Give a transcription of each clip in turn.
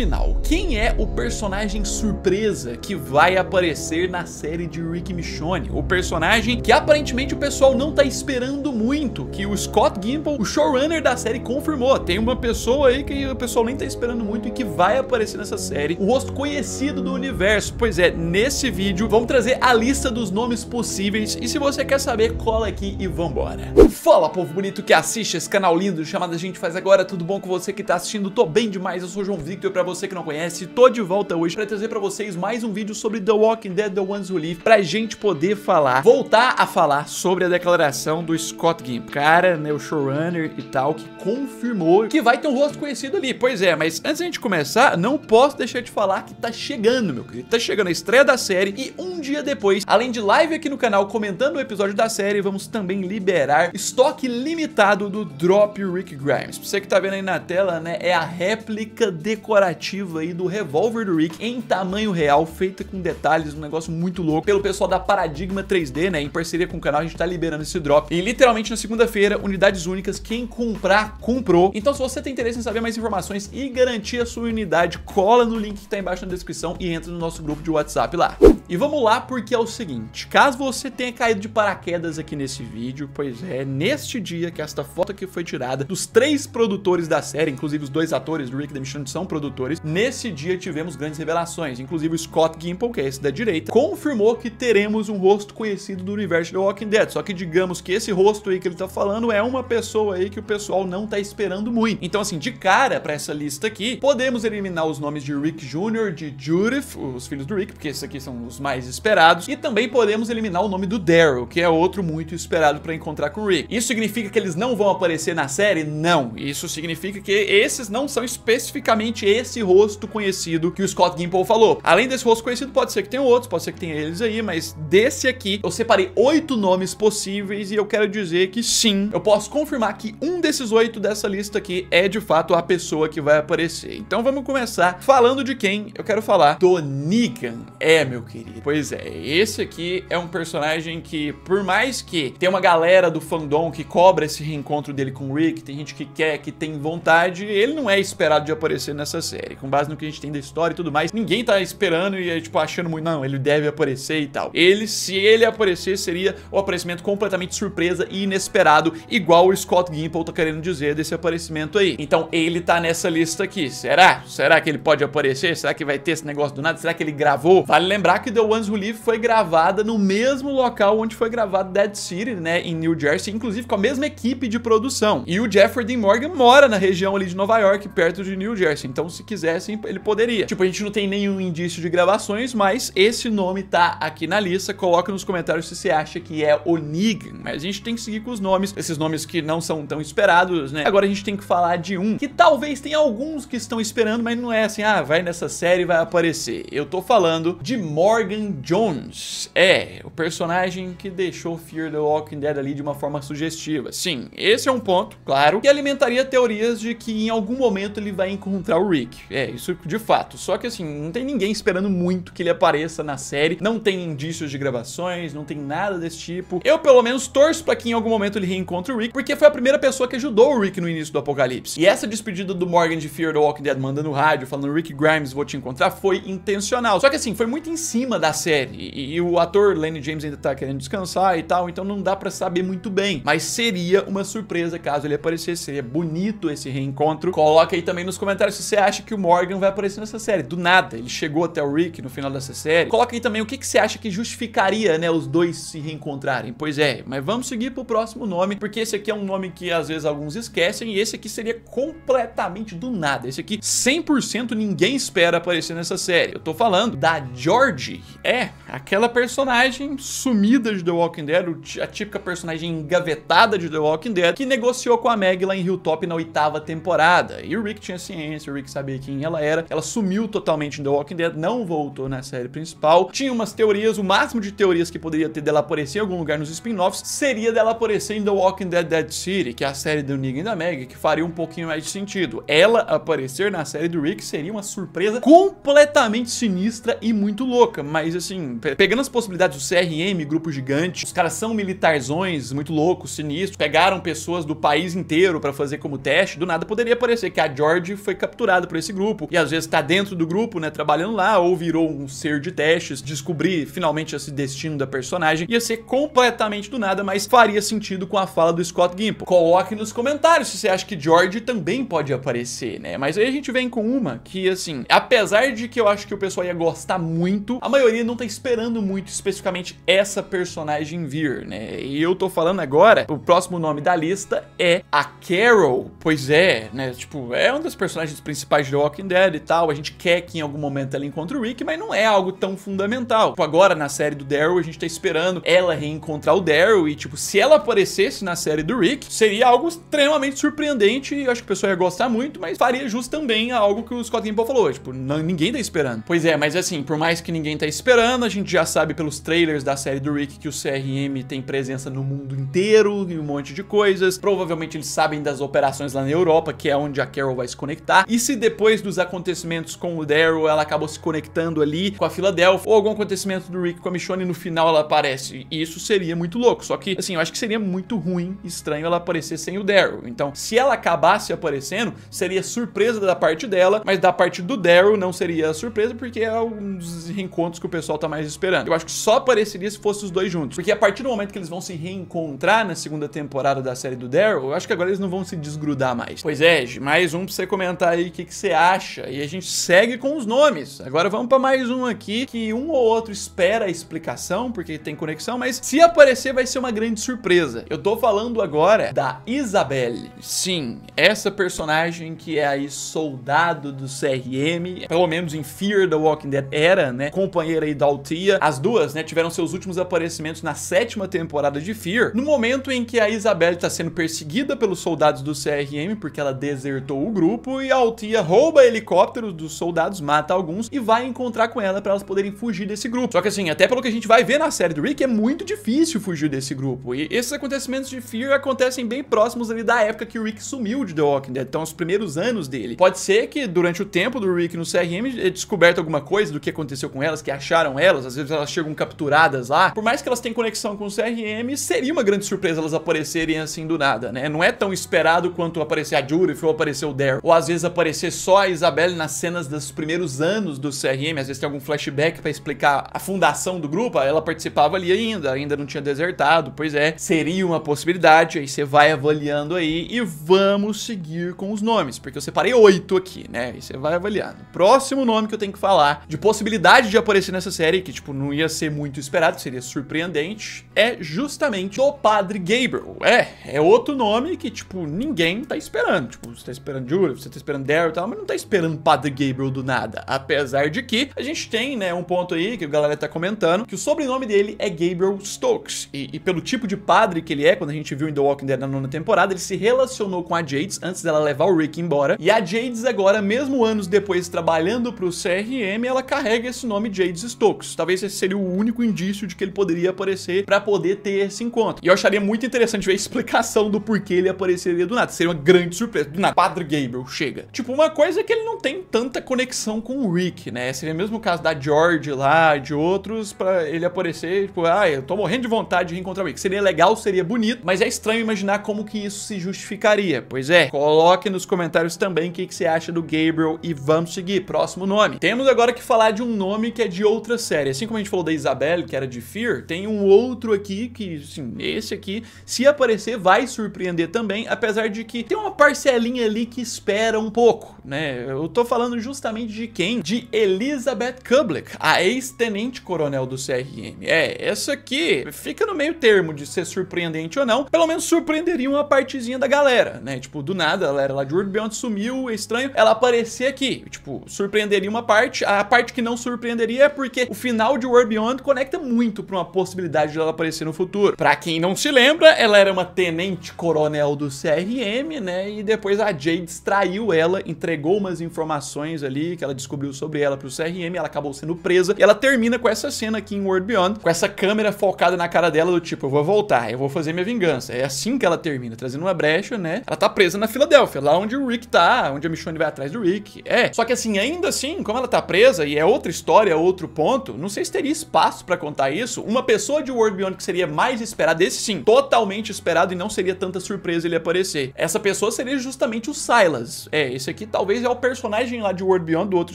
Afinal, quem é o personagem surpresa que vai aparecer na série de Rick Michonne? O personagem que aparentemente o pessoal não tá esperando muito, que o Scott Gimple, o showrunner da série, confirmou. Tem uma pessoa aí que o pessoal nem tá esperando muito e que vai aparecer nessa série, o rosto conhecido do universo. Pois é, nesse vídeo vamos trazer a lista dos nomes possíveis e se você quer saber, cola aqui e vambora. Fala povo bonito que assiste esse canal lindo chamado A Gente Faz Agora, tudo bom com você que tá assistindo? Tô bem demais, eu sou o João Victor pra você você que não conhece, tô de volta hoje para trazer para vocês mais um vídeo sobre The Walking Dead, The Ones Who Live, pra gente poder falar, voltar a falar sobre a declaração do Scott Gimp, cara, né, o showrunner e tal, que confirmou que vai ter um rosto conhecido ali. Pois é, mas antes da gente começar, não posso deixar de falar que tá chegando, meu querido, tá chegando a estreia da série e um dia depois, além de live aqui no canal comentando o episódio da série, vamos também liberar estoque limitado do Drop Rick Grimes. Pra você que tá vendo aí na tela, né, é a réplica decorativa tentativa aí do revólver do Rick em tamanho real, feita com detalhes, um negócio muito louco, pelo pessoal da Paradigma 3D, né? Em parceria com o canal, a gente tá liberando esse drop. E literalmente na segunda-feira, unidades únicas, quem comprar, comprou. Então se você tem interesse em saber mais informações e garantir a sua unidade, cola no link que tá embaixo na descrição e entra no nosso grupo de WhatsApp lá. E vamos lá porque é o seguinte, caso você tenha caído de paraquedas aqui nesse vídeo, pois é, neste dia que esta foto aqui foi tirada dos três produtores da série, inclusive os dois atores do Rick Demichon são produtores, nesse dia tivemos grandes revelações, inclusive o Scott Gimple, que é esse da direita, confirmou que teremos um rosto conhecido do universo de Walking Dead, só que digamos que esse rosto aí que ele tá falando é uma pessoa aí que o pessoal não tá esperando muito. Então assim, de cara pra essa lista aqui, podemos eliminar os nomes de Rick Jr., de Judith, os filhos do Rick, porque esses aqui são os mais esperados, e também podemos eliminar o nome do Daryl, que é outro muito esperado para encontrar com o Rick. Isso significa que eles não vão aparecer na série? Não. Isso significa que esses não são especificamente esse rosto conhecido que o Scott Gimple falou. Além desse rosto conhecido, pode ser que tenha outros, pode ser que tenha eles aí, mas desse aqui, eu separei oito nomes possíveis e eu quero dizer que sim, eu posso confirmar que um desses oito dessa lista aqui é de fato a pessoa que vai aparecer. Então vamos começar falando de quem eu quero falar. Do Negan. É, meu querido. Pois é, esse aqui é um personagem que, por mais que tem uma galera do fandom que cobra esse reencontro dele com o Rick, tem gente que quer, que tem vontade, ele não é esperado de aparecer nessa série. Com base no que a gente tem da história e tudo mais, ninguém tá esperando e, é, tipo, achando muito, não, ele deve aparecer e tal. Ele, se ele aparecer, seria o aparecimento completamente surpresa e inesperado, igual o Scott Gimple tá querendo dizer desse aparecimento aí. Então, ele tá nessa lista aqui. Será? Será que ele pode aparecer? Será que vai ter esse negócio do nada? Será que ele gravou? Vale lembrar que deu The Ones Who Live foi gravada no mesmo local onde foi gravado Dead City, né, em New Jersey, inclusive com a mesma equipe de produção. E o Jeffrey Dean Morgan mora na região ali de Nova York, perto de New Jersey, então se quisesse ele poderia. Tipo, a gente não tem nenhum indício de gravações, mas esse nome tá aqui na lista, coloca nos comentários se você acha que é o Negan, mas a gente tem que seguir com os nomes, esses nomes que não são tão esperados, né. Agora a gente tem que falar de um, que talvez tem alguns que estão esperando, mas não é assim, ah, vai nessa série, vai aparecer. Eu tô falando de Morgan Morgan Jones é o personagem que deixou Fear the Walking Dead ali de uma forma sugestiva. Sim, esse é um ponto, claro, que alimentaria teorias de que em algum momento ele vai encontrar o Rick. É, isso de fato. Só que assim, não tem ninguém esperando muito que ele apareça na série, não tem indícios de gravações, não tem nada desse tipo. Eu pelo menos torço para que em algum momento ele reencontre o Rick, porque foi a primeira pessoa que ajudou o Rick no início do apocalipse. E essa despedida do Morgan de Fear the Walking Dead mandando rádio, falando Rick Grimes, vou te encontrar, foi intencional. Só que assim, foi muito em cima cima da série. E, e o ator Lenny James ainda tá querendo descansar e tal, então não dá pra saber muito bem. Mas seria uma surpresa caso ele aparecesse. Seria bonito esse reencontro. Coloca aí também nos comentários se você acha que o Morgan vai aparecer nessa série. Do nada, ele chegou até o Rick no final dessa série. Coloca aí também o que, que você acha que justificaria, né, os dois se reencontrarem. Pois é, mas vamos seguir pro próximo nome, porque esse aqui é um nome que às vezes alguns esquecem e esse aqui seria completamente do nada. Esse aqui 100% ninguém espera aparecer nessa série. Eu tô falando da George é aquela personagem sumida de The Walking Dead, a típica personagem engavetada de The Walking Dead, que negociou com a Meg lá em Hilltop na oitava temporada. E o Rick tinha ciência, o Rick sabia quem ela era. Ela sumiu totalmente em The Walking Dead, não voltou na série principal. Tinha umas teorias, o máximo de teorias que poderia ter dela aparecer em algum lugar nos spin-offs seria dela aparecer em The Walking Dead Dead City, que é a série do Negan e da Meg, que faria um pouquinho mais de sentido. Ela aparecer na série do Rick seria uma surpresa completamente sinistra e muito louca, mas assim, pegando as possibilidades do CRM, grupo gigante, os caras são militarzões, muito loucos, sinistros, pegaram pessoas do país inteiro para fazer como teste, do nada poderia parecer que a George foi capturada por esse grupo, e às vezes tá dentro do grupo, né, trabalhando lá, ou virou um ser de testes, descobrir finalmente esse destino da personagem, ia ser completamente do nada, mas faria sentido com a fala do Scott Gimple. Coloque nos comentários se você acha que George também pode aparecer, né, mas aí a gente vem com uma que, assim, apesar de que eu acho que o pessoal ia gostar muito, a maioria maioria não tá esperando muito especificamente essa personagem vir, né? E eu tô falando agora, o próximo nome da lista é a Carol. Pois é, né? Tipo, é um dos personagens principais de Walking Dead e tal. A gente quer que em algum momento ela encontre o Rick, mas não é algo tão fundamental. Tipo, agora na série do Daryl, a gente tá esperando ela reencontrar o Daryl e, tipo, se ela aparecesse na série do Rick, seria algo extremamente surpreendente e eu acho que o pessoal ia gostar muito, mas faria justo também a algo que o Scott Gimple falou, tipo, não, ninguém tá esperando. Pois é, mas assim, por mais que ninguém tá esperando. A gente já sabe pelos trailers da série do Rick que o CRM tem presença no mundo inteiro e um monte de coisas. Provavelmente eles sabem das operações lá na Europa, que é onde a Carol vai se conectar. E se depois dos acontecimentos com o Daryl, ela acabou se conectando ali com a Filadélfia, ou algum acontecimento do Rick com a Michonne no final ela aparece. E isso seria muito louco. Só que, assim, eu acho que seria muito ruim, estranho ela aparecer sem o Daryl. Então, se ela acabasse aparecendo, seria surpresa da parte dela, mas da parte do Daryl não seria surpresa, porque é um dos reencontros que o pessoal tá mais esperando. Eu acho que só apareceria se fossem os dois juntos. Porque a partir do momento que eles vão se reencontrar na segunda temporada da série do Daryl, eu acho que agora eles não vão se desgrudar mais. Pois é, mais um pra você comentar aí o que, que você acha. E a gente segue com os nomes. Agora vamos para mais um aqui, que um ou outro espera a explicação, porque tem conexão, mas se aparecer vai ser uma grande surpresa. Eu tô falando agora da Isabelle. Sim, essa personagem que é aí soldado do CRM, pelo menos em Fear the Walking Dead era, né? Companheiro Carreira e da Altia, as duas, né, tiveram seus últimos aparecimentos na sétima temporada de Fear, no momento em que a Isabelle está sendo perseguida pelos soldados do CRM porque ela desertou o grupo e a Altia rouba helicópteros dos soldados, mata alguns e vai encontrar com ela para elas poderem fugir desse grupo. Só que assim, até pelo que a gente vai ver na série do Rick, é muito difícil fugir desse grupo. E esses acontecimentos de Fear acontecem bem próximos ali da época que o Rick sumiu de The Walking Dead, então os primeiros anos dele. Pode ser que durante o tempo do Rick no CRM é descoberto alguma coisa do que aconteceu com elas, que que acharam elas, às vezes elas chegam capturadas lá, por mais que elas tenham conexão com o CRM, seria uma grande surpresa elas aparecerem assim do nada, né? Não é tão esperado quanto aparecer a Judith ou aparecer o Daryl, ou às vezes aparecer só a Isabelle nas cenas dos primeiros anos do CRM, às vezes tem algum flashback para explicar a fundação do grupo, ela participava ali ainda, ainda não tinha desertado, pois é, seria uma possibilidade, aí você vai avaliando aí e vamos seguir com os nomes, porque eu separei oito aqui, né? Aí você vai avaliando. Próximo nome que eu tenho que falar de possibilidade de aparecer aparecer nessa série, que tipo, não ia ser muito esperado, seria surpreendente, é justamente o Padre Gabriel. É, é outro nome que tipo, ninguém tá esperando. Tipo, você tá esperando Jura, você tá esperando Daryl e tal, mas não tá esperando Padre Gabriel do nada. Apesar de que a gente tem, né, um ponto aí que a galera tá comentando, que o sobrenome dele é Gabriel Stokes. E, e pelo tipo de padre que ele é, quando a gente viu em The Walking Dead na nona temporada, ele se relacionou com a Jades antes dela levar o Rick embora. E a Jades agora, mesmo anos depois trabalhando pro CRM, ela carrega esse nome Jades Blades Stokes. Talvez esse seria o único indício de que ele poderia aparecer para poder ter esse encontro. E eu acharia muito interessante ver a explicação do porquê ele apareceria do nada. Seria uma grande surpresa. Do nada, Padre Gabriel chega. Tipo, uma coisa é que ele não tem tanta conexão com o Rick, né? Seria mesmo o caso da George lá, de outros, para ele aparecer, tipo, ah, eu tô morrendo de vontade de reencontrar o Rick. Seria legal, seria bonito, mas é estranho imaginar como que isso se justificaria. Pois é, coloque nos comentários também o que, que você acha do Gabriel e vamos seguir. Próximo nome. Temos agora que falar de um nome que é de de outra série. Assim como a gente falou da Isabelle, que era de Fear, tem um outro aqui que, assim, esse aqui, se aparecer, vai surpreender também, apesar de que tem uma parcelinha ali que espera um pouco, né? Eu tô falando justamente de quem? De Elizabeth Kublik, a ex-tenente coronel do CRM. É, essa aqui fica no meio termo de ser surpreendente ou não, pelo menos surpreenderia uma partezinha da galera, né? Tipo, do nada, a galera lá de World Beyond sumiu, é estranho, ela aparecer aqui, tipo, surpreenderia uma parte, a parte que não surpreenderia porque o final de World Beyond conecta muito pra uma possibilidade dela ela aparecer no futuro. Pra quem não se lembra, ela era uma tenente coronel do CRM, né? E depois a Jade distraiu ela, entregou umas informações ali que ela descobriu sobre ela pro CRM, ela acabou sendo presa. E ela termina com essa cena aqui em World Beyond, com essa câmera focada na cara dela do tipo, eu vou voltar, eu vou fazer minha vingança. É assim que ela termina, trazendo uma brecha, né? Ela tá presa na Filadélfia, lá onde o Rick tá, onde a Michonne vai atrás do Rick. É. Só que assim, ainda assim, como ela tá presa e é outra história, é outro outro ponto, não sei se teria espaço pra contar isso, uma pessoa de World Beyond que seria mais esperada, esse sim, totalmente esperado e não seria tanta surpresa ele aparecer. Essa pessoa seria justamente o Silas. É, esse aqui talvez é o personagem lá de World Beyond, do outro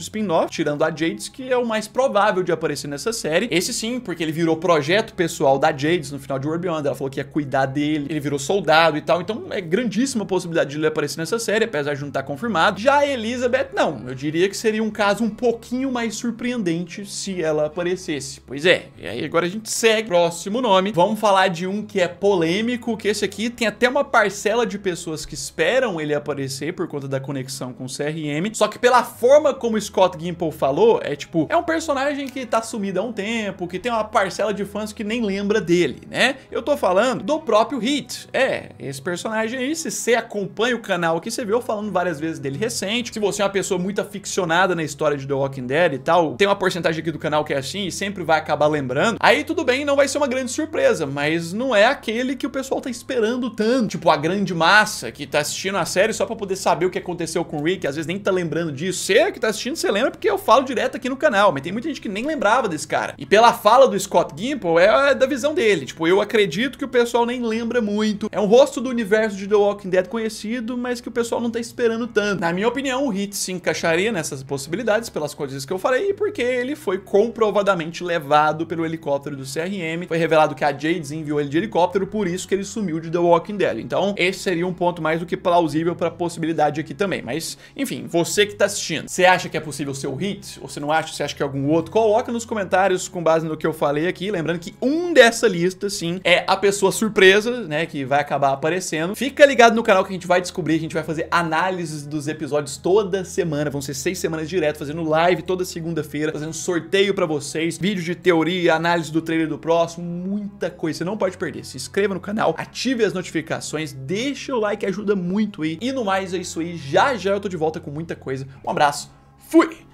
spin-off, tirando a Jades, que é o mais provável de aparecer nessa série. Esse sim, porque ele virou projeto pessoal da Jades no final de World Beyond, ela falou que ia cuidar dele, ele virou soldado e tal, então é grandíssima possibilidade de ele aparecer nessa série, apesar de não estar tá confirmado. Já a Elizabeth, não, eu diria que seria um caso um pouquinho mais surpreendente se ela aparecesse. Pois é, e aí agora a gente segue. Próximo nome. Vamos falar de um que é polêmico, que esse aqui tem até uma parcela de pessoas que esperam ele aparecer por conta da conexão com o CRM. Só que pela forma como Scott Gimple falou, é tipo, é um personagem que tá sumido há um tempo, que tem uma parcela de fãs que nem lembra dele, né? Eu tô falando do próprio Hit. É, esse personagem aí, se você acompanha o canal aqui, você viu falando várias vezes dele recente. Se você é uma pessoa muito aficionada na história de The Walking Dead e tal, tem uma porcentagem aqui do canal que é assim e sempre vai acabar lembrando, aí tudo bem, não vai ser uma grande surpresa, mas não é aquele que o pessoal tá esperando tanto. Tipo, a grande massa que tá assistindo a série só pra poder saber o que aconteceu com o Rick, às vezes nem tá lembrando disso. Você que tá assistindo, você lembra porque eu falo direto aqui no canal, mas tem muita gente que nem lembrava desse cara. E pela fala do Scott Gimple, é, é da visão dele. Tipo, eu acredito que o pessoal nem lembra muito. É um rosto do universo de The Walking Dead conhecido, mas que o pessoal não tá esperando tanto. Na minha opinião, o Hit se encaixaria nessas possibilidades pelas coisas que eu falei e porque ele foi comprovadamente levado pelo helicóptero do CRM. Foi revelado que a Jade enviou ele de helicóptero, por isso que ele sumiu de The Walking Dead. Então, esse seria um ponto mais do que plausível para possibilidade aqui também. Mas, enfim, você que tá assistindo, você acha que é possível ser o Hit? Ou você não acha? Você acha que é algum outro? Coloca nos comentários com base no que eu falei aqui. Lembrando que um dessa lista, sim, é a pessoa surpresa, né, que vai acabar aparecendo. Fica ligado no canal que a gente vai descobrir, a gente vai fazer análises dos episódios toda semana. Vão ser seis semanas direto, fazendo live toda segunda-feira, fazendo sorteio sorteio para vocês, vídeo de teoria, análise do trailer do próximo, muita coisa. Você não pode perder. Se inscreva no canal, ative as notificações, deixa o like, ajuda muito aí. E no mais é isso aí. Já já eu tô de volta com muita coisa. Um abraço. Fui!